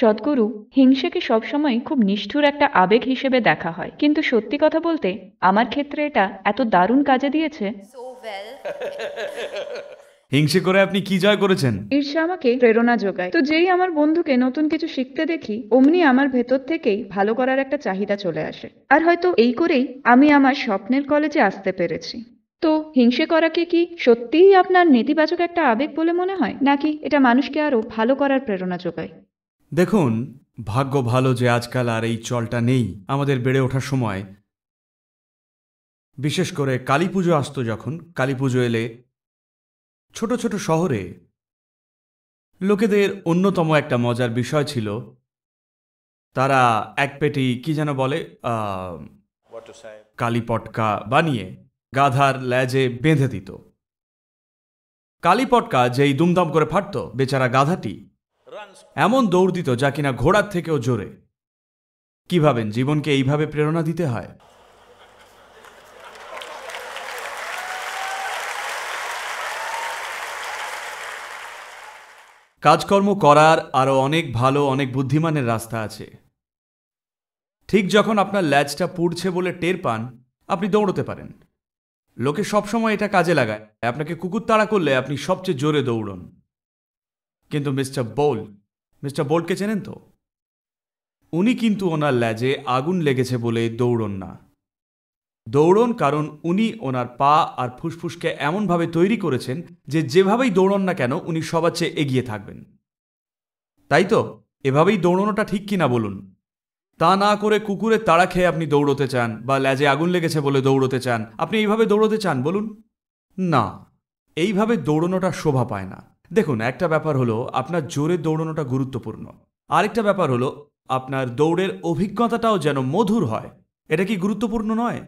সদ্গুরু হিংসেকে সবসময় খুব নিষ্ঠুর একটা আবেগ হিসেবে দেখা হয় কিন্তু সত্যি কথা বলতে আমার ক্ষেত্রে এটা এত দারুণ কাজে দিয়েছে হিংসে করে আপনি কি জয় করেছেন ঈর্ষা আমাকে প্রেরণা যোগায় তো যেই আমার বন্ধুকে নতুন কিছু শিখতে দেখি অমনি আমার ভেতর থেকেই ভালো করার একটা চাহিদা চলে আসে আর হয়তো এই করেই আমি আমার স্বপ্নের কলেজে আসতে পেরেছি তো হিংসে করাকে কি সত্যিই আপনার নেতিবাচক একটা আবেগ বলে মনে হয় নাকি এটা মানুষকে আরও ভালো করার প্রেরণা যোগায় দেখুন ভাগ্য ভালো যে আজকাল আর এই চলটা নেই আমাদের বেড়ে ওঠার সময় বিশেষ করে কালী পুজো আসতো যখন কালী পুজো এলে ছোট ছোট শহরে লোকেদের অন্যতম একটা মজার বিষয় ছিল তারা এক পেটি কি যেন বলে কালী পটকা বানিয়ে গাধার ল্যাজে বেঁধে দিত কালী পটকা যেই দুমদাম করে ফাটত বেচারা গাধাটি এমন দৌড় দিত যা কিনা ঘোড়ার থেকেও জোরে কি ভাবেন জীবনকে এইভাবে প্রেরণা দিতে হয় কাজকর্ম করার আরও অনেক ভালো অনেক বুদ্ধিমানের রাস্তা আছে ঠিক যখন আপনার ল্যাচটা পুড়ছে বলে টের পান আপনি দৌড়তে পারেন লোকে সবসময় এটা কাজে লাগায় আপনাকে কুকুর তাড়া করলে আপনি সবচেয়ে জোরে দৌড়ন কিন্তু মিস্টার বোল মিস্টার বোল্টকে চেনেন তো উনি কিন্তু ওনার ল্যাজে আগুন লেগেছে বলে দৌড়ন না দৌড়ন কারণ উনি ওনার পা আর ফুসফুসকে এমনভাবে তৈরি করেছেন যে যেভাবেই দৌড়ন না কেন উনি সবার চেয়ে এগিয়ে থাকবেন তাই তো এভাবেই দৌড়নোটা ঠিক কিনা বলুন তা না করে কুকুরের তাড়া খেয়ে আপনি দৌড়তে চান বা ল্যাজে আগুন লেগেছে বলে দৌড়তে চান আপনি এইভাবে দৌড়তে চান বলুন না এইভাবে দৌড়নোটা শোভা পায় না দেখুন একটা ব্যাপার হলো আপনার জোরে দৌড়ানোটা গুরুত্বপূর্ণ আরেকটা ব্যাপার হলো আপনার দৌড়ের অভিজ্ঞতাটাও যেন মধুর হয় এটা কি গুরুত্বপূর্ণ নয়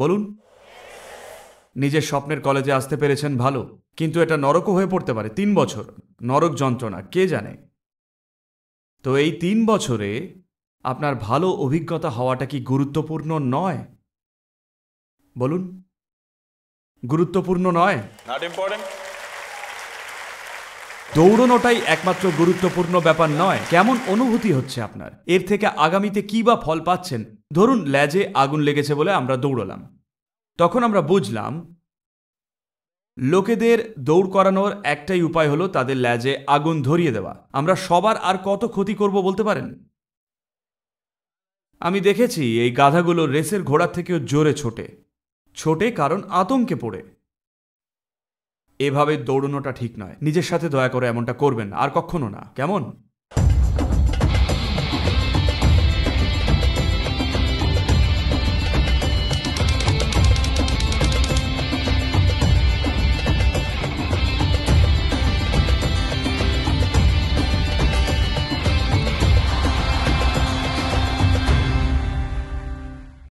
বলুন নিজের স্বপ্নের কলেজে আসতে পেরেছেন ভালো কিন্তু এটা নরক হয়ে পড়তে পারে তিন বছর নরক যন্ত্রণা কে জানে তো এই তিন বছরে আপনার ভালো অভিজ্ঞতা হওয়াটা কি গুরুত্বপূর্ণ নয় বলুন গুরুত্বপূর্ণ নয় দৌড়নোটাই একমাত্র গুরুত্বপূর্ণ ব্যাপার নয় কেমন অনুভূতি হচ্ছে আপনার এর থেকে আগামীতে কি বা ফল পাচ্ছেন ধরুন ল্যাজে আগুন লেগেছে বলে আমরা দৌড়লাম তখন আমরা বুঝলাম লোকেদের দৌড় করানোর একটাই উপায় হলো তাদের ল্যাজে আগুন ধরিয়ে দেওয়া আমরা সবার আর কত ক্ষতি করব বলতে পারেন আমি দেখেছি এই গাধাগুলো রেসের ঘোড়ার থেকেও জোরে ছোটে ছোটে কারণ আতঙ্কে পড়ে এভাবে দৌড়নোটা ঠিক নয় নিজের সাথে দয়া করে এমনটা করবেন আর কখনো না কেমন